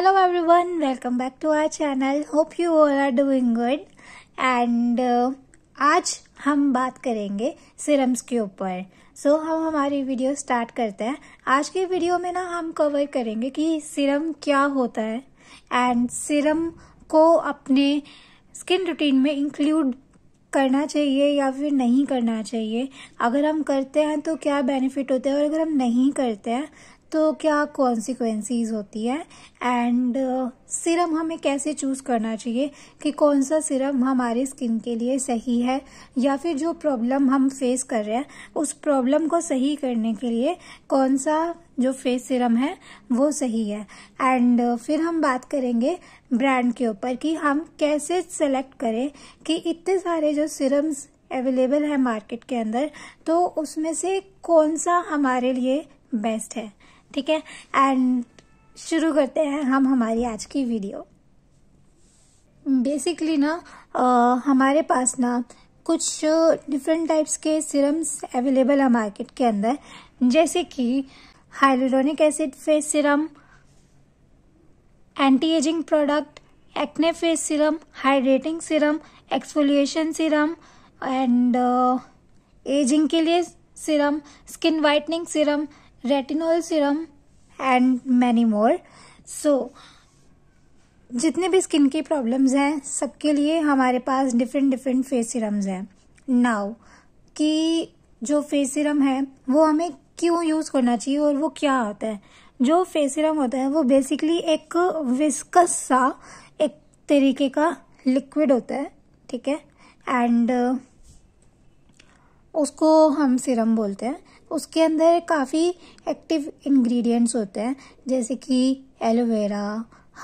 hello everyone welcome back to our channel hope all are doing good and uh, आज हम बात करेंगे serums के ऊपर सो so, हम हमारी वीडियो स्टार्ट करते हैं आज की वीडियो में ना हम कवर करेंगे कि सिरम क्या होता है एंड सिरम को अपने स्किन रूटीन में इंक्लूड करना चाहिए या फिर नहीं करना चाहिए अगर हम करते हैं तो क्या बेनिफिट होते हैं और अगर हम नहीं करते हैं तो क्या कॉन्सिक्वेंसीज होती है एंड सिरम हमें कैसे चूज़ करना चाहिए कि कौन सा सिरम हमारे स्किन के लिए सही है या फिर जो प्रॉब्लम हम फेस कर रहे हैं उस प्रॉब्लम को सही करने के लिए कौन सा जो फेस सिरम है वो सही है एंड uh, फिर हम बात करेंगे ब्रांड के ऊपर कि हम कैसे सेलेक्ट करें कि इतने सारे जो सिरम्स अवेलेबल है मार्केट के अंदर तो उसमें से कौन सा हमारे लिए बेस्ट है ठीक है एंड शुरू करते हैं हम हमारी आज की वीडियो बेसिकली ना आ, हमारे पास ना कुछ डिफरेंट टाइप्स के सिरम्स अवेलेबल है मार्केट के अंदर जैसे कि hyaluronic acid face serum anti ageing product acne face serum hydrating serum exfoliation serum and ageing के लिए serum skin whitening serum retinol serum and many more so जितने भी स्किन की प्रॉब्लम्स हैं सबके लिए हमारे पास डिफरेंट डिफरेंट फेस सीरम्स हैं नाउ कि जो फेस सीरम है वो हमें क्यों यूज़ करना चाहिए और वो क्या होता है जो फेस सीरम होता है वो बेसिकली एक विस्कस सा एक तरीके का लिक्विड होता है ठीक है एंड उसको हम सीरम बोलते हैं उसके अंदर काफ़ी एक्टिव इंग्रेडिएंट्स होते हैं जैसे कि एलोवेरा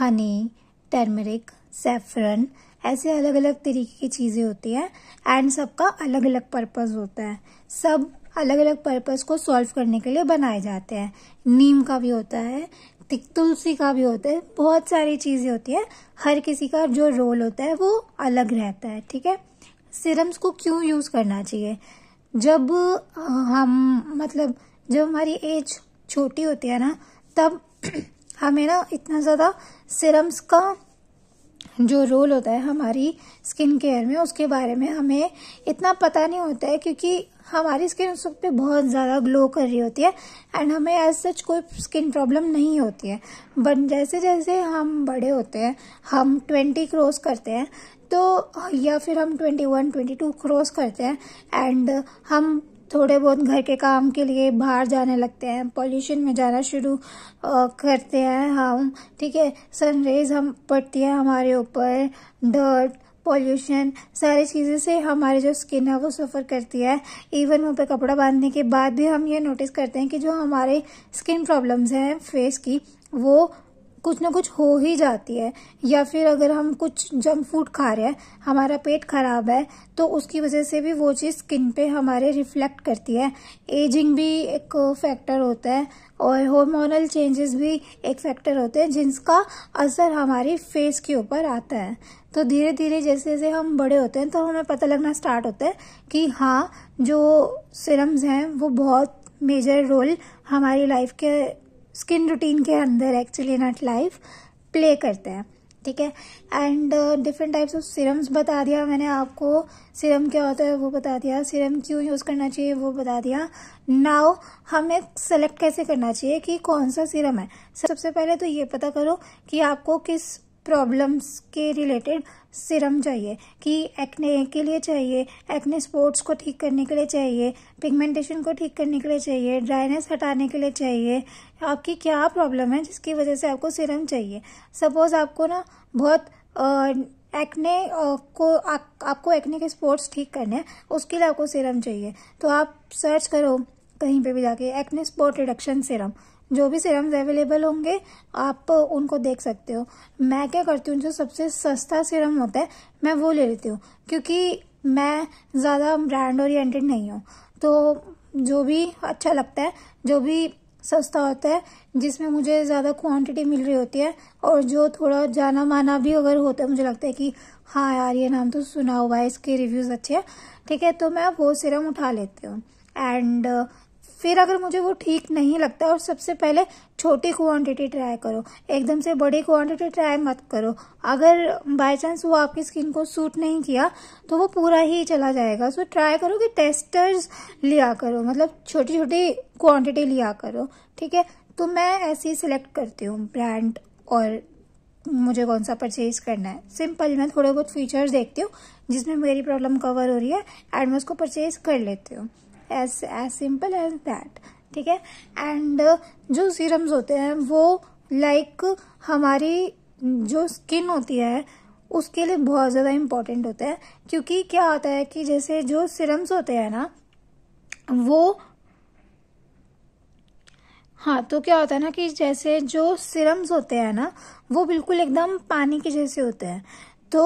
हनी टर्मरिक सेफ्रन ऐसे अलग अलग तरीके की चीज़ें होती हैं एंड सबका अलग अलग पर्पस होता है सब अलग अलग पर्पस को सॉल्व करने के लिए बनाए जाते हैं नीम का भी होता है तिक तुलसी का भी होता है बहुत सारी चीज़ें होती हैं हर किसी का जो रोल होता है वो अलग रहता है ठीक है सिरम्स को क्यों यूज़ करना चाहिए जब हम मतलब जब हमारी एज छोटी होती है ना तब हमें ना इतना ज़्यादा सिरम्स का जो रोल होता है हमारी स्किन केयर में उसके बारे में हमें इतना पता नहीं होता है क्योंकि हमारी स्किन उस वक्त बहुत ज़्यादा ग्लो कर रही होती है एंड हमें एज सच कोई स्किन प्रॉब्लम नहीं होती है बट जैसे जैसे हम बड़े होते हैं हम ट्वेंटी क्रॉस करते हैं तो या फिर हम twenty one twenty two cross करते हैं एंड हम थोड़े बहुत घर के काम के लिए बाहर जाने लगते हैं पॉल्यूशन में जाना शुरू करते हैं हम ठीक है सनरेज हम पड़ती है हमारे ऊपर डर्ट पॉल्यूशन सारी चीज़ें से हमारी जो स्किन है वो सफ़र करती है इवन वहाँ पे कपड़ा बांधने के बाद भी हम ये नोटिस करते हैं कि जो हमारे स्किन प्रॉब्लम्स हैं फेस की वो कुछ ना कुछ हो ही जाती है या फिर अगर हम कुछ जंक फूड खा रहे हैं हमारा पेट खराब है तो उसकी वजह से भी वो चीज़ स्किन पे हमारे रिफ्लेक्ट करती है एजिंग भी एक फैक्टर होता है और हॉर्मोनल चेंजेस भी एक फैक्टर होते हैं जिनका असर हमारी फेस के ऊपर आता है तो धीरे धीरे जैसे जैसे हम बड़े होते हैं तो हमें पता लगना स्टार्ट होता है कि हाँ जो सिरम्स हैं वो बहुत मेजर रोल हमारी लाइफ के स्किन रूटीन के अंदर एक्चुअली नट लाइफ प्ले करते हैं ठीक है and different types of serums बता दिया मैंने आपको सिरम क्या होता है वो बता दिया सीरम क्यों यूज़ करना चाहिए वो बता दिया नाउ हमें सेलेक्ट कैसे करना चाहिए कि कौन सा सिरम है सबसे पहले तो ये पता करो कि आपको किस प्रॉब्लम्स के रिलेटेड सिरम चाहिए कि एक्ने के लिए चाहिए एक्ने स्पोर्ट्स को ठीक करने के लिए चाहिए पिगमेंटेशन को ठीक करने के लिए चाहिए ड्राइनेस हटाने के लिए चाहिए आपकी क्या प्रॉब्लम है जिसकी वजह से आपको सिरम चाहिए सपोज़ आपको ना बहुत एक्ने को आ, आपको एक्ने के स्पोर्ट्स ठीक करने हैं उसके लिए आपको सिरम चाहिए तो आप सर्च करो कहीं पे भी जाके एक्ने स्पॉट रिडक्शन सिरम जो भी सीरम्स अवेलेबल होंगे आप उनको देख सकते हो मैं क्या करती हूँ जो सबसे सस्ता सिरम होता है मैं वो ले लेती हूँ क्योंकि मैं ज़्यादा ब्रांड ओरिएंटेड नहीं हूँ तो जो भी अच्छा लगता है जो भी सस्ता होता है जिसमें मुझे ज़्यादा क्वांटिटी मिल रही होती है और जो थोड़ा जाना माना भी अगर होता है मुझे लगता है कि हाँ यार ये नाम तो सुना हुआ है इसके रिव्यूज़ अच्छे हैं ठीक है तो मैं वो सिरम उठा लेती हूँ एंड फिर अगर मुझे वो ठीक नहीं लगता और सबसे पहले छोटी क्वांटिटी ट्राई करो एकदम से बड़ी क्वांटिटी ट्राई मत करो अगर बाय चांस वो आपकी स्किन को सूट नहीं किया तो वो पूरा ही चला जाएगा सो ट्राई करो कि टेस्टर्स लिया करो मतलब छोटी छोटी क्वांटिटी लिया करो ठीक है तो मैं ऐसे ही सिलेक्ट करती हूँ ब्रांड और मुझे कौन सा परचेज करना है सिंपल मैं थोड़े बहुत फीचर्स देखती हूँ जिसमें मेरी प्रॉब्लम कवर हो रही है एंड मैं उसको परचेज कर लेती हूँ as as simple as that ठीक है एंड uh, जो सीरम्स होते हैं वो लाइक like, हमारी जो स्किन होती है उसके लिए बहुत ज़्यादा इम्पोर्टेंट होता है क्योंकि क्या होता है कि जैसे जो सीरम्स होते हैं ना वो हाँ तो क्या होता है ना कि जैसे जो सीरम्स होते हैं ना वो बिल्कुल एकदम पानी के जैसे होते हैं तो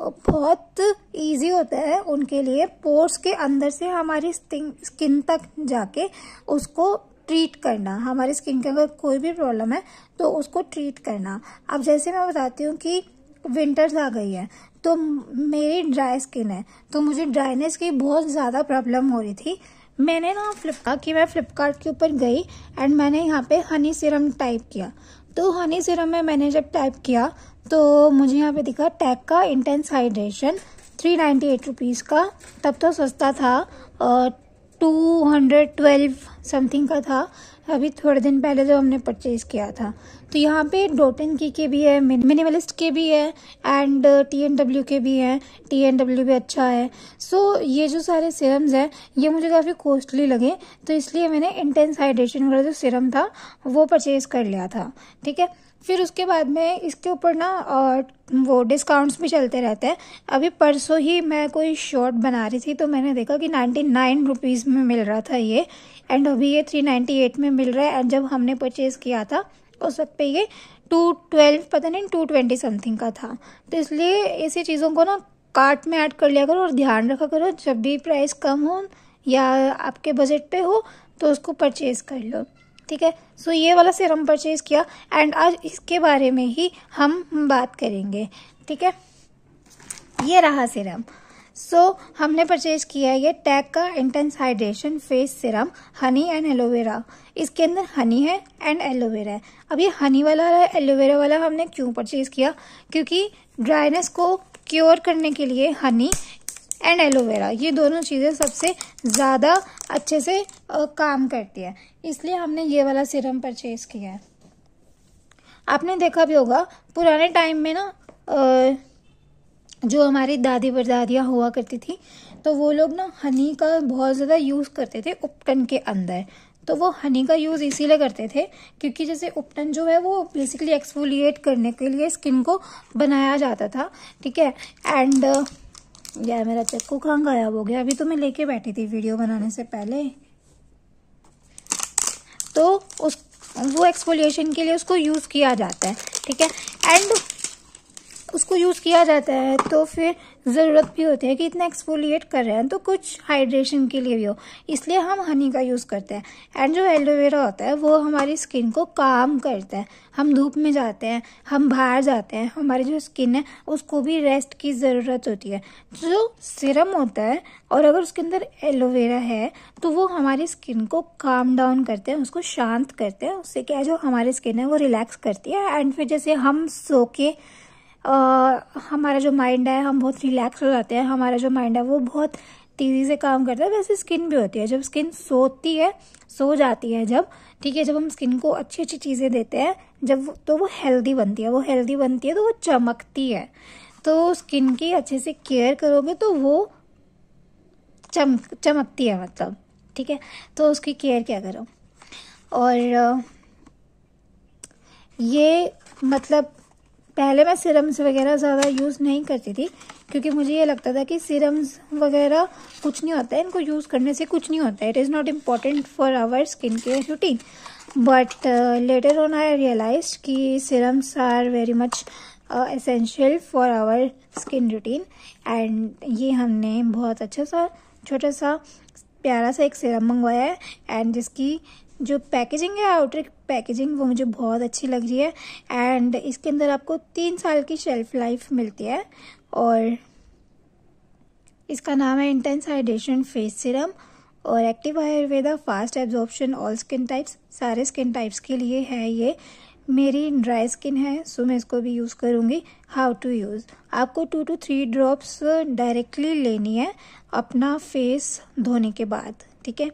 बहुत इजी होता है उनके लिए पोर्स के अंदर से हमारी स्किन तक जाके उसको ट्रीट करना हमारी स्किन के अगर कोई भी प्रॉब्लम है तो उसको ट्रीट करना अब जैसे मैं बताती हूँ कि विंटर्स आ गई है तो मेरी ड्राई स्किन है तो मुझे ड्राइनेस की बहुत ज़्यादा प्रॉब्लम हो रही थी मैंने ना फ्लिपकार्ट कि मैं फ्लिपकार्ट के ऊपर गई एंड मैंने यहाँ पे हनी सिरम टाइप किया तो हनी सिरम में मैंने जब टैप किया तो मुझे यहाँ पे दिखा टैप का intense hydration three ninety eight rupees का तब तो सस्ता था टू हंड्रेड ट्वेल्व समथिंग का था अभी थोड़े दिन पहले जो हमने परचेज़ किया था तो यहाँ पे डोटन की के भी है मिनिमलिस्ट के भी है एंड टी एन डब्ल्यू के भी हैं टी एन डब्ल्यू भी अच्छा है सो so, ये जो सारे सिरम्स हैं ये मुझे काफ़ी कॉस्टली लगे तो इसलिए मैंने इंटेंस हाइड्रेशन वाला जो सिरम था वो परचेज़ कर लिया था ठीक है फिर उसके बाद में इसके ऊपर ना वो डिस्काउंट्स भी चलते रहते हैं अभी परसों ही मैं कोई शॉर्ट बना रही थी तो मैंने देखा कि नाइन्टी नाइन रुपीज़ में मिल रहा था ये एंड अभी ये थ्री नाइन्टी एट में मिल रहा है एंड जब हमने परचेज़ किया था उस वक्त पे ये टू ट्वेल्व पता नहीं टू ट्वेंटी समथिंग का था तो इसलिए ऐसी चीज़ों को ना कार्ट में ऐड कर लिया करो और ध्यान रखा करो जब भी प्राइस कम हो या आपके बजट पे हो तो उसको परचेज़ कर लो ठीक है सो ये वाला सिरम परचेज़ किया एंड आज इसके बारे में ही हम बात करेंगे ठीक है ये रहा सिरम सो so, हमने परचेज किया है ये टैग का intense hydration face serum honey and aloe vera इसके अंदर हनी है एंड एलोवेरा है अब ये हनी वाला एलोवेरा वाला हमने क्यों परचेज किया क्योंकि ड्राइनेस को क्योर करने के लिए हनी एंड एलोवेरा ये दोनों चीज़ें सबसे ज़्यादा अच्छे से काम करती है इसलिए हमने ये वाला सीरम परचेज किया है आपने देखा भी होगा पुराने टाइम में ना जो हमारी दादी बरदादियाँ हुआ करती थी तो वो लोग ना हनी का बहुत ज़्यादा यूज़ करते थे उपटन के अंदर तो वो हनी का यूज़ इसीलिए करते थे क्योंकि जैसे उपटन जो है वो बेसिकली एक्सफोलिएट करने के लिए स्किन को बनाया जाता था ठीक है एंड गया मेरा चक्कू कहाँ गायब हो गया अभी तो मैं लेके बैठी थी वीडियो बनाने से पहले तो उस वो एक्सपोलिएशन के लिए उसको यूज़ किया जाता है ठीक है एंड उसको यूज़ किया जाता है तो फिर ज़रूरत भी होती है कि इतना एक्सफोलिएट कर रहे हैं तो कुछ हाइड्रेशन के लिए भी हो इसलिए हम हनी का यूज़ करते हैं एंड जो एलोवेरा होता है वो हमारी स्किन को काम करता है हम धूप में जाते हैं हम बाहर जाते हैं हमारी जो स्किन है उसको भी रेस्ट की ज़रूरत होती है जो सिरम होता है और अगर उसके अंदर एलोवेरा है तो वो हमारी स्किन को काम डाउन करते हैं उसको शांत करते हैं उससे क्या है जो हमारी स्किन है वो रिलैक्स करती है एंड फिर जैसे हम सो के आ, हमारा जो माइंड है हम बहुत रिलैक्स हो जाते हैं हमारा जो माइंड है वो बहुत तेज़ी से काम करता है वैसे स्किन भी होती है जब स्किन सोती है सो जाती है जब ठीक है जब हम स्किन को अच्छी अच्छी चीज़ें देते हैं जब तो वो हेल्दी बनती है वो हेल्दी बनती है तो वो चमकती है तो स्किन की अच्छे से केयर करोगे तो वो चमक चमकती है मतलब ठीक है तो उसकी केयर क्या करो और ये मतलब पहले मैं सिरम्स वगैरह ज़्यादा यूज़ नहीं करती थी क्योंकि मुझे ये लगता था कि सिरम्स वगैरह कुछ नहीं होता है इनको यूज़ करने से कुछ नहीं होता है it is not important for our skin care routine but later on I realize कि serums are very much essential for our skin routine and ये हमने बहुत अच्छा सा छोटा सा प्यारा सा एक सिरम मंगवाया है एंड जिसकी जो पैकेजिंग है आउटर पैकेजिंग वो मुझे बहुत अच्छी लग रही है एंड इसके अंदर आपको तीन साल की शेल्फ लाइफ मिलती है और इसका नाम है इंटेंस हाइड्रेशन फेस सिरम और active Ayurveda fast absorption all skin types सारे स्किन टाइप्स के लिए है ये मेरी ड्राई स्किन है सो मैं इसको भी यूज़ करूँगी हाउ टू यूज़ आपको two to three drops directly लेनी है अपना फेस धोने के बाद ठीक है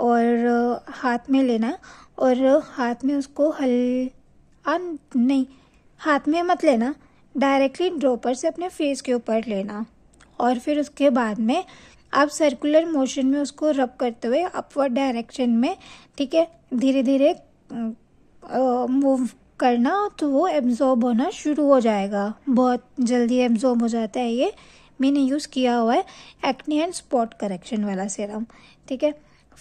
और हाथ में लेना है और हाथ में उसको हल आ नहीं हाथ में मत लेना डायरेक्टली ड्रॉपर से अपने फेस के ऊपर लेना और फिर उसके बाद में आप सर्कुलर मोशन में उसको रब करते हुए अपवर्ड डायरेक्शन में ठीक है धीरे धीरे मूव करना तो वो एब्जॉर्ब होना शुरू हो जाएगा बहुत जल्दी एब्जॉर्ब हो जाता है ये मैंने यूज़ किया हुआ है एक्ने एंड स्पॉट करेक्शन वाला सीरम ठीक है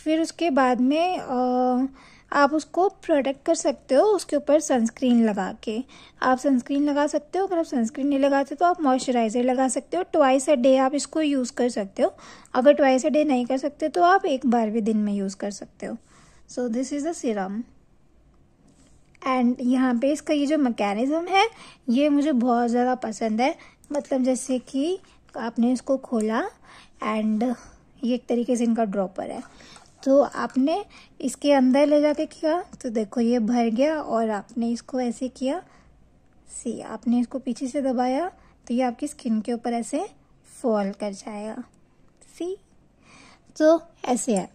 फिर उसके बाद में आ, आप उसको प्रोटेक्ट कर सकते हो उसके ऊपर सनस्क्रीन लगा के आप सनस्क्रीन लगा सकते हो अगर आप सनस्क्रीन नहीं लगाते तो आप मॉइस्चराइज़र लगा सकते हो ट्वाइस अ डे आप इसको यूज़ कर सकते हो अगर ट्वाइस अ डे नहीं कर सकते तो आप एक बार भी दिन में यूज़ कर सकते हो so this is a serum and यहाँ पे इसका ये जो मैकेनिज़्म है ये मुझे बहुत ज़्यादा पसंद है मतलब जैसे कि आपने इसको खोला एंड ये एक तरीके से इनका ड्रॉपर है तो आपने इसके अंदर ले जाके किया तो देखो ये भर गया और आपने इसको ऐसे किया सी आपने इसको पीछे से दबाया तो ये आपकी स्किन के ऊपर ऐसे फॉल कर जाएगा सी तो ऐसे है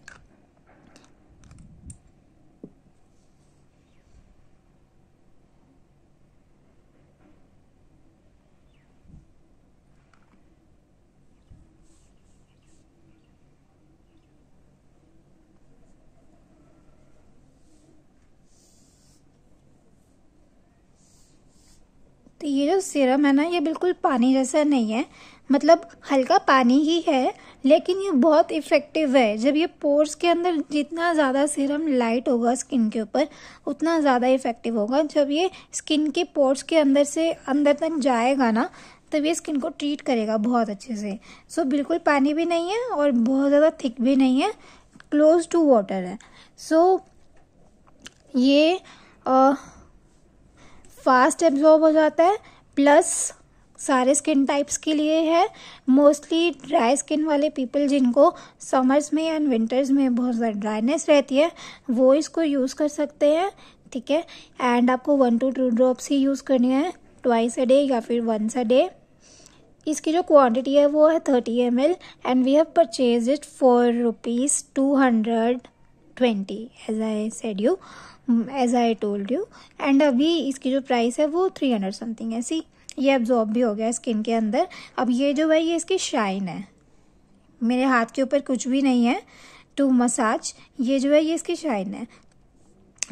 जो सीरम है ना ये बिल्कुल पानी जैसा नहीं है मतलब हल्का पानी ही है लेकिन ये बहुत इफ़ेक्टिव है जब ये पोर्स के अंदर जितना ज़्यादा सीरम लाइट होगा स्किन के ऊपर उतना ज़्यादा इफ़ेक्टिव होगा जब ये स्किन के पोर्स के अंदर से अंदर तक जाएगा ना तब ये स्किन को ट्रीट करेगा बहुत अच्छे से सो so, बिल्कुल पानी भी नहीं है और बहुत ज़्यादा थिक भी नहीं है क्लोज टू वाटर है सो so, ये फास्ट एब्जॉर्ब हो जाता है प्लस सारे स्किन टाइप्स के लिए है मोस्टली ड्राई स्किन वाले पीपल जिनको समर्स में एंड विंटर्स में बहुत ज़्यादा ड्राइनेस रहती है वो इसको यूज़ कर सकते हैं ठीक है एंड आपको वन टू टू ड्रॉप्स ही यूज़ करनी है ट्वाइस अ डे या फिर वंस अ डे इसकी जो क्वांटिटी है वो है thirty M L and we have purchase it for rupees two hundred twenty as I said you as I told you and अभी इसकी जो प्राइस है वो थ्री हंड्रेड समथिंग है सी ये एब्जॉर्ब भी हो गया स्किन के अंदर अब ये जो है ये इसकी शाइन है मेरे हाथ के ऊपर कुछ भी नहीं है टू मसाज ये जो है ये इसकी शाइन है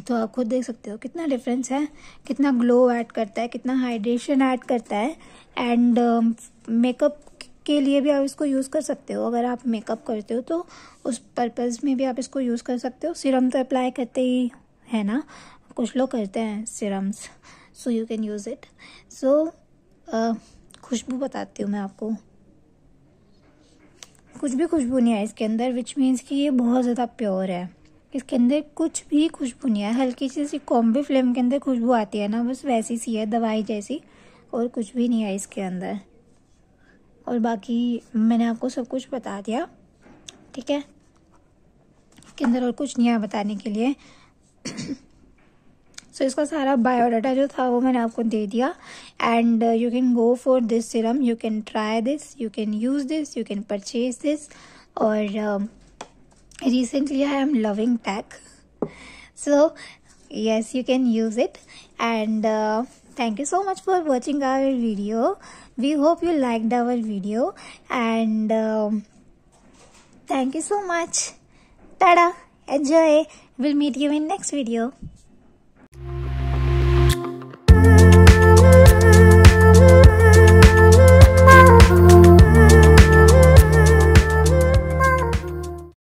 तो आप खुद देख सकते हो कितना डिफरेंस है कितना ग्लो ऐड करता है कितना हाइड्रेशन ऐड करता है एंड मेकअप um, के लिए भी आप इसको यूज़ कर सकते हो अगर आप मेकअप करते हो तो उस पर्पज़ में भी आप इसको यूज़ कर सकते हो सिरम तो अप्लाई करते ही है ना कुछ लोग करते हैं serums so you can use it so खुशबू बताती हूँ मैं आपको कुछ भी खुशबू नहीं है इसके अंदर विच मीन्स कि ये बहुत ज़्यादा प्योर है इसके अंदर कुछ भी खुशबू नहीं है हल्की सी सी कॉम्बी फ्लेम के अंदर खुशबू आती है ना बस वैसी सी है दवाई जैसी और कुछ भी नहीं है इसके अंदर और बाकी मैंने आपको सब कुछ बता दिया ठीक है इसके अंदर और कुछ नहीं है बताने के लिए सो so, इसका सारा बायोडाटा जो था वो मैंने आपको दे दिया and you can go for this serum you can try this you can use this you can purchase this और recently I am loving TAC so yes you can use it and thank you so much for watching our video we hope you liked our video and um, thank you so much tada enjoy we'll meet you in next video